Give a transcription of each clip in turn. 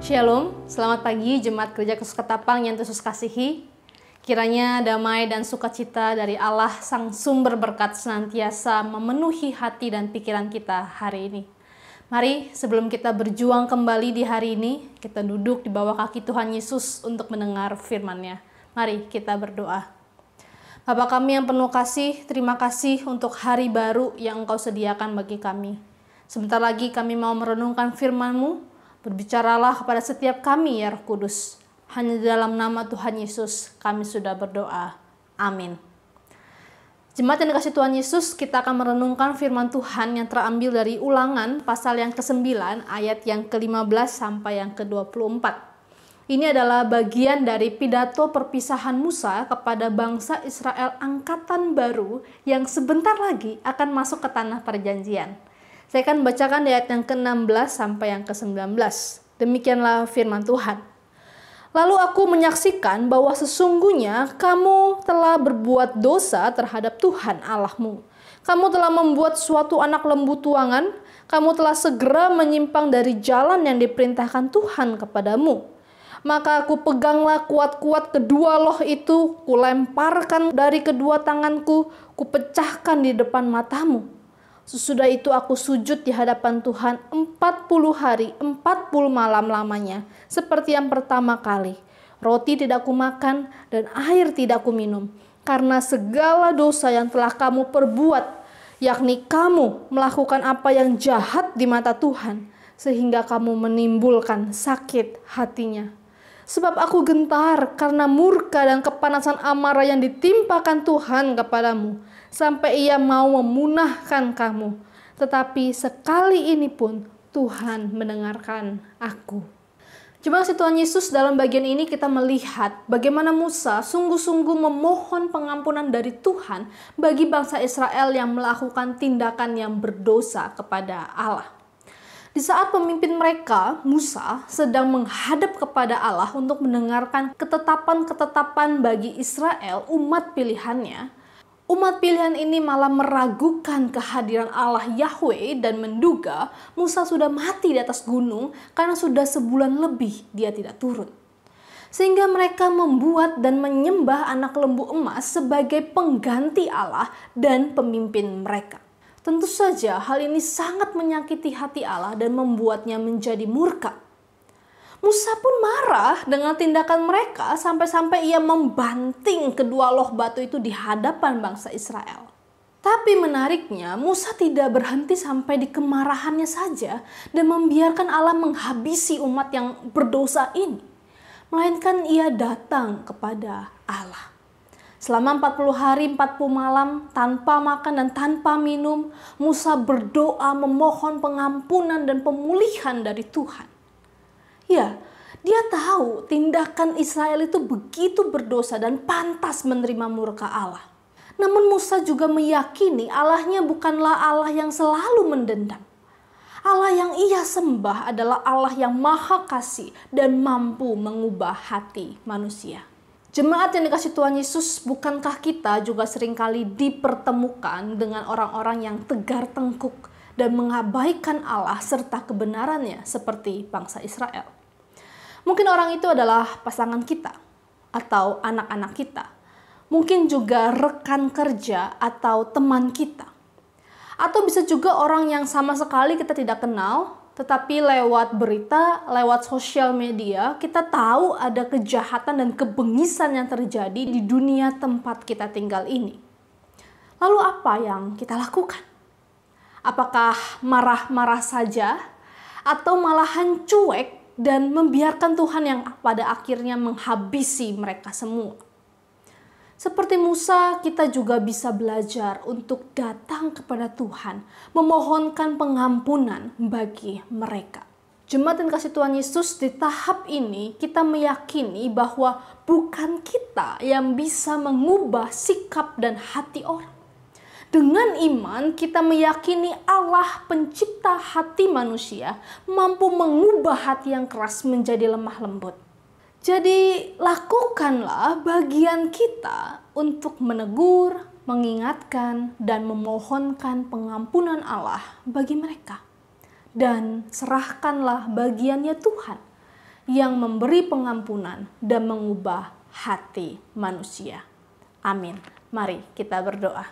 Shalom, selamat pagi Jemaat Gereja Ketapang yang Tuhan kasihi. Kiranya damai dan sukacita dari Allah Sang Sumber Berkat senantiasa memenuhi hati dan pikiran kita hari ini. Mari sebelum kita berjuang kembali di hari ini, kita duduk di bawah kaki Tuhan Yesus untuk mendengar firman-Nya. Mari kita berdoa. Bapa kami yang penuh kasih, terima kasih untuk hari baru yang Engkau sediakan bagi kami. Sebentar lagi kami mau merenungkan firman-Mu, Berbicaralah kepada setiap kami ya Roh Kudus. Hanya dalam nama Tuhan Yesus kami sudah berdoa. Amin. Jemaat yang dikasih Tuhan Yesus, kita akan merenungkan firman Tuhan yang terambil dari ulangan pasal yang ke-9 ayat yang ke-15 sampai yang ke-24. Ini adalah bagian dari pidato perpisahan Musa kepada bangsa Israel angkatan baru yang sebentar lagi akan masuk ke tanah perjanjian. Saya akan bacakan ayat yang ke-16 sampai yang ke-19. Demikianlah firman Tuhan. Lalu aku menyaksikan bahwa sesungguhnya kamu telah berbuat dosa terhadap Tuhan Allahmu. Kamu telah membuat suatu anak lembu tuangan, kamu telah segera menyimpang dari jalan yang diperintahkan Tuhan kepadamu. Maka aku peganglah kuat-kuat kedua loh itu, kulemparkan dari kedua tanganku, kupecahkan di depan matamu Sesudah itu aku sujud di hadapan Tuhan 40 hari, 40 malam lamanya, seperti yang pertama kali. Roti tidak makan dan air tidak kuminum, karena segala dosa yang telah kamu perbuat, yakni kamu melakukan apa yang jahat di mata Tuhan, sehingga kamu menimbulkan sakit hatinya. Sebab aku gentar karena murka dan kepanasan amarah yang ditimpakan Tuhan kepadamu, sampai ia mau memunahkan kamu. Tetapi sekali ini pun Tuhan mendengarkan aku. Cuma si Tuhan Yesus dalam bagian ini kita melihat bagaimana Musa sungguh-sungguh memohon pengampunan dari Tuhan bagi bangsa Israel yang melakukan tindakan yang berdosa kepada Allah. Di saat pemimpin mereka, Musa, sedang menghadap kepada Allah untuk mendengarkan ketetapan-ketetapan bagi Israel, umat pilihannya, Umat pilihan ini malah meragukan kehadiran Allah Yahweh dan menduga Musa sudah mati di atas gunung karena sudah sebulan lebih dia tidak turun. Sehingga mereka membuat dan menyembah anak lembu emas sebagai pengganti Allah dan pemimpin mereka. Tentu saja hal ini sangat menyakiti hati Allah dan membuatnya menjadi murka. Musa pun marah dengan tindakan mereka sampai-sampai ia membanting kedua loh batu itu di hadapan bangsa Israel. Tapi menariknya, Musa tidak berhenti sampai di kemarahannya saja dan membiarkan Allah menghabisi umat yang berdosa ini, melainkan ia datang kepada Allah. Selama 40 hari, 40 malam, tanpa makan dan tanpa minum, Musa berdoa memohon pengampunan dan pemulihan dari Tuhan. Ya, dia tahu tindakan Israel itu begitu berdosa dan pantas menerima murka Allah. Namun Musa juga meyakini Allahnya bukanlah Allah yang selalu mendendam. Allah yang ia sembah adalah Allah yang maha kasih dan mampu mengubah hati manusia. Jemaat yang dikasih Tuhan Yesus, bukankah kita juga seringkali dipertemukan dengan orang-orang yang tegar tengkuk dan mengabaikan Allah serta kebenarannya seperti bangsa Israel? Mungkin orang itu adalah pasangan kita atau anak-anak kita. Mungkin juga rekan kerja atau teman kita. Atau bisa juga orang yang sama sekali kita tidak kenal, tetapi lewat berita, lewat sosial media, kita tahu ada kejahatan dan kebengisan yang terjadi di dunia tempat kita tinggal ini. Lalu apa yang kita lakukan? Apakah marah-marah saja atau malahan cuek dan membiarkan Tuhan yang pada akhirnya menghabisi mereka semua? Seperti Musa, kita juga bisa belajar untuk datang kepada Tuhan, memohonkan pengampunan bagi mereka. Jemaat dan kasih Tuhan Yesus, di tahap ini kita meyakini bahwa bukan kita yang bisa mengubah sikap dan hati orang. Dengan iman, kita meyakini Allah, Pencipta hati manusia, mampu mengubah hati yang keras menjadi lemah lembut. Jadi lakukanlah bagian kita untuk menegur, mengingatkan, dan memohonkan pengampunan Allah bagi mereka. Dan serahkanlah bagiannya Tuhan yang memberi pengampunan dan mengubah hati manusia. Amin. Mari kita berdoa.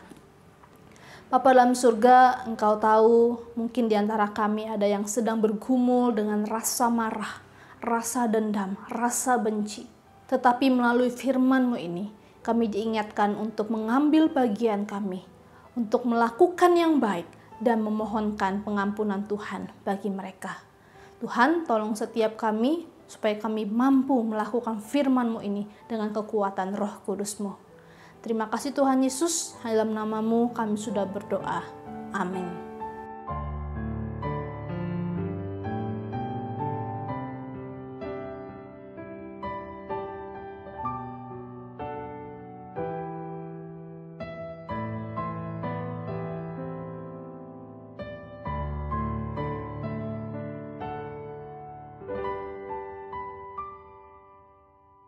Bapa dalam surga, Engkau tahu mungkin di antara kami ada yang sedang bergumul dengan rasa marah rasa dendam, rasa benci. Tetapi melalui firman-Mu ini, kami diingatkan untuk mengambil bagian kami, untuk melakukan yang baik dan memohonkan pengampunan Tuhan bagi mereka. Tuhan, tolong setiap kami supaya kami mampu melakukan firman-Mu ini dengan kekuatan roh kudus-Mu. Terima kasih Tuhan Yesus, dalam namamu kami sudah berdoa. Amin.